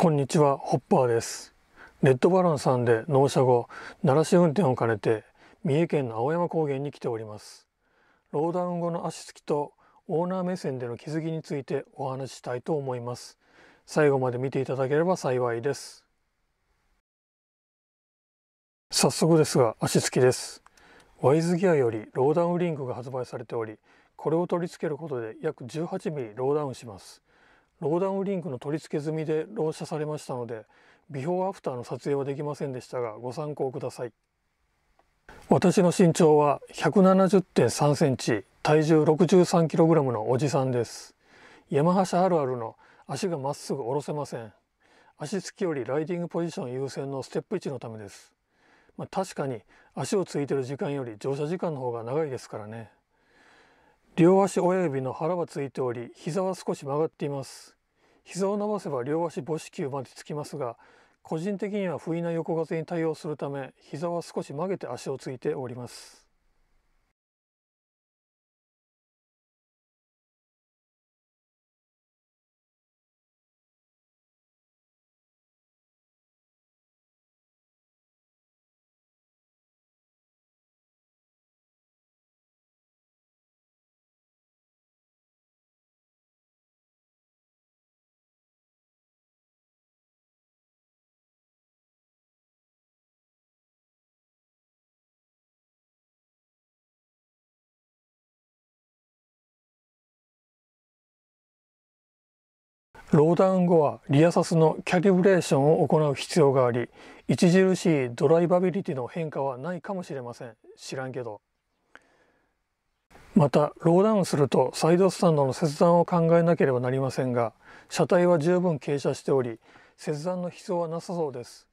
こんにちは、ホッパーです。レッドバロンさんで納車後、鳴らし運転を兼ねて、三重県の青山高原に来ております。ローダウン後の足つきと、オーナー目線での気づきについてお話ししたいと思います。最後まで見ていただければ幸いです。早速ですが、足つきです。ワイズギアよりローダウンリングが発売されており、これを取り付けることで約 18mm ローダウンします。ローダウンリンクの取り付け済みで納車されましたので、ビフォーアフターの撮影はできませんでしたが、ご参考ください。私の身長は170.3センチ、体重63キログラムのおじさんです。ヤマハ橋あるあるの足がまっすぐ下ろせません。足つきよりライディングポジション優先のステップ1のためです。まあ、確かに足をついてる時間より乗車時間の方が長いですからね。両足親指の腹はついており膝は少し曲がっています膝を伸ばせば両足母子球までつきますが個人的には不意な横風に対応するため膝は少し曲げて足をついておりますローダウン後はリアサスのキャリブレーションを行う必要があり著しいドライバビリティの変化はないかもしれません知らんけどまたローダウンするとサイドスタンドの切断を考えなければなりませんが車体は十分傾斜しており切断の必要はなさそうです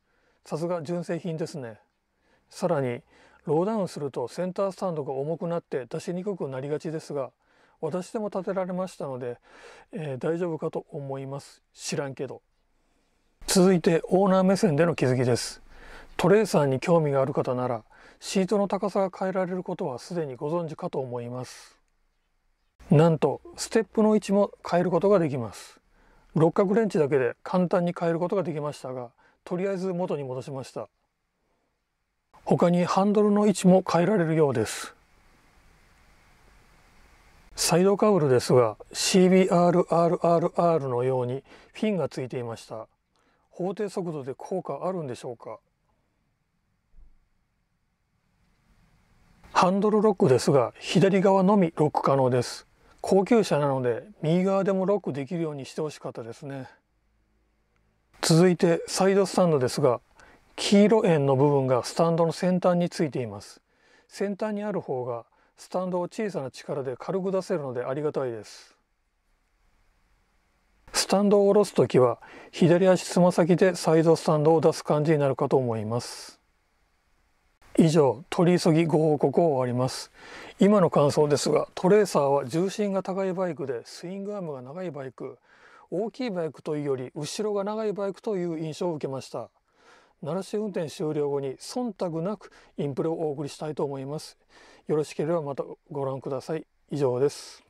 さすが純正品ですねさらにローダウンするとセンタースタンドが重くなって出しにくくなりがちですが私でも建てられましたので、えー、大丈夫かと思います知らんけど続いてオーナー目線での気づきですトレーサーに興味がある方ならシートの高さが変えられることはすでにご存知かと思いますなんとステップの位置も変えることができます六角レンチだけで簡単に変えることができましたがとりあえず元に戻しました他にハンドルの位置も変えられるようですサイドカウルですが CBRRRR のようにフィンがついていました法定速度で効果あるんでしょうかハンドルロックですが左側のみロック可能です高級車なので右側でもロックできるようにしてほしかったですね続いてサイドスタンドですが黄色円の部分がスタンドの先端についています先端にある方がスタンドを小さな力で軽く出せるのでありがたいですスタンドを下ろす時は左足つま先でサイドスタンドを出す感じになるかと思います以上取り急ぎご報告を終わります今の感想ですがトレーサーは重心が高いバイクでスイングアームが長いバイク大きいバイクというより後ろが長いバイクという印象を受けました鳴らし運転終了後に忖度なくインプレをお送りしたいと思います。よろしければまたご覧ください。以上です。